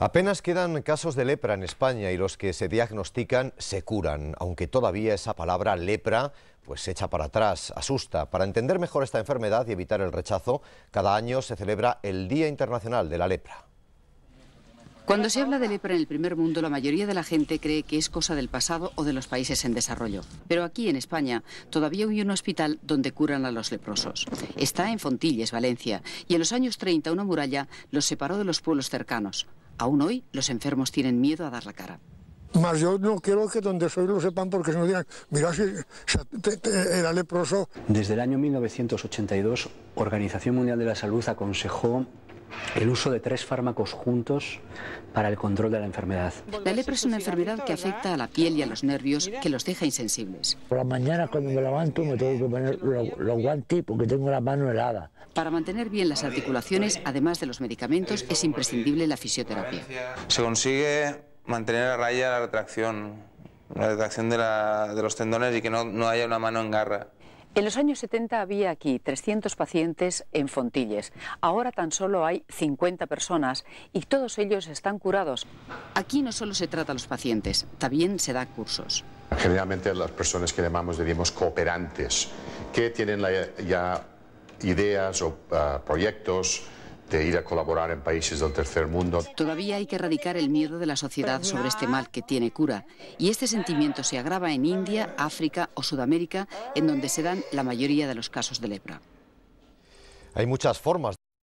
Apenas quedan casos de lepra en España y los que se diagnostican se curan, aunque todavía esa palabra lepra pues se echa para atrás, asusta. Para entender mejor esta enfermedad y evitar el rechazo, cada año se celebra el Día Internacional de la Lepra. Cuando se habla de lepra en el primer mundo, la mayoría de la gente cree que es cosa del pasado o de los países en desarrollo. Pero aquí en España todavía hay un hospital donde curan a los leprosos. Está en Fontilles, Valencia, y en los años 30 una muralla los separó de los pueblos cercanos. Aún hoy los enfermos tienen miedo a dar la cara. Mas yo no quiero que donde soy lo sepan porque si no digan, mira, si, era leproso. Desde el año 1982, Organización Mundial de la Salud aconsejó el uso de tres fármacos juntos para el control de la enfermedad. La lepra es una enfermedad que afecta a la piel y a los nervios, que los deja insensibles. Por las mañanas cuando me levanto me tengo que poner los, guantes porque tengo la mano helada. Para mantener bien las articulaciones, además de los medicamentos, es imprescindible la fisioterapia. Se consigue mantener a raya la retracción, la retracción de, los tendones y que no haya una mano en garra. En los años 70 había aquí 300 pacientes en Fontilles. Ahora tan solo hay 50 personas y todos ellos están curados. Aquí no solo se trata a los pacientes, también se da cursos. Generalmente las personas que llamamos, diríamos, cooperantes, que tienen ya ideas o ah, proyectos de ir a colaborar en países del tercer mundo. Todavía hay que erradicar el miedo de la sociedad sobre este mal que tiene cura, y este sentimiento se agrava en India, África o Sudamérica, en donde se dan la mayoría de los casos de lepra. Hay muchas formas